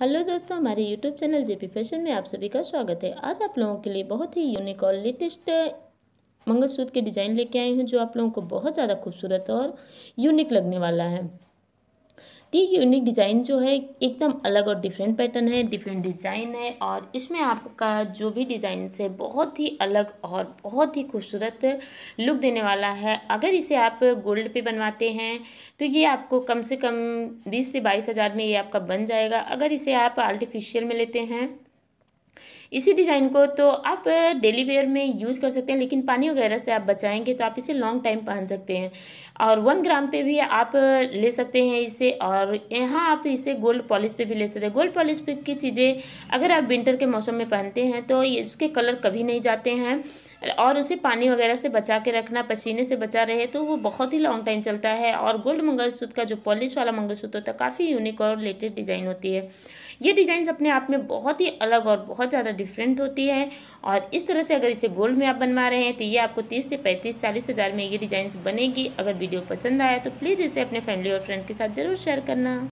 hello दोस्तों हमारे YouTube channel JP fashion में आप सभी का स्वागत है आज आप लोगों के लिए बहुत ही यूनिक और लेटेस्ट मंगलसूत्र के डिज़ाइन लेके आई हूँ जो आप लोगों को बहुत ज़्यादा खूबसूरत और यूनिक लगने वाला है ठीक है यूनिक डिज़ाइन जो है एकदम अलग और डिफरेंट पैटर्न है डिफरेंट डिज़ाइन है और इसमें आपका जो भी डिज़ाइन से बहुत ही अलग और बहुत ही खूबसूरत लुक देने वाला है अगर इसे आप गोल्ड पे बनवाते हैं तो ये आपको कम से कम बीस से बाईस हज़ार में ये आपका बन जाएगा अगर इसे आप आर्टिफिशियल में लेते हैं इसी डिज़ाइन को तो आप डेली वेयर में यूज़ कर सकते हैं लेकिन पानी वगैरह से आप बचाएंगे तो आप इसे लॉन्ग टाइम पहन सकते हैं और वन ग्राम पे भी आप ले सकते हैं इसे और यहाँ आप इसे गोल्ड पॉलिश पे भी ले सकते हैं गोल्ड पॉलिश पे की चीज़ें अगर आप विंटर के मौसम में पहनते हैं तो इसके कलर कभी नहीं जाते हैं और उसे पानी वगैरह से बचा के रखना पसीने से बचा रहे तो वो बहुत ही लॉन्ग टाइम चलता है और गोल्ड मंगलसूत्र का जो पॉलिश वाला मंगलसूत्र होता है काफ़ी यूनिक और लेटेस्ट डिज़ाइन होती है ये डिज़ाइन अपने आप में बहुत ही अलग और बहुत ज़्यादा डिफरेंट होती है और इस तरह से अगर इसे गोल्ड में आप बनवा रहे हैं तो ये आपको तीस से पैंतीस चालीस हज़ार में ये डिज़ाइंस बनेगी अगर वीडियो पसंद आया तो प्लीज़ इसे अपने फैमिली और फ्रेंड के साथ ज़रूर शेयर करना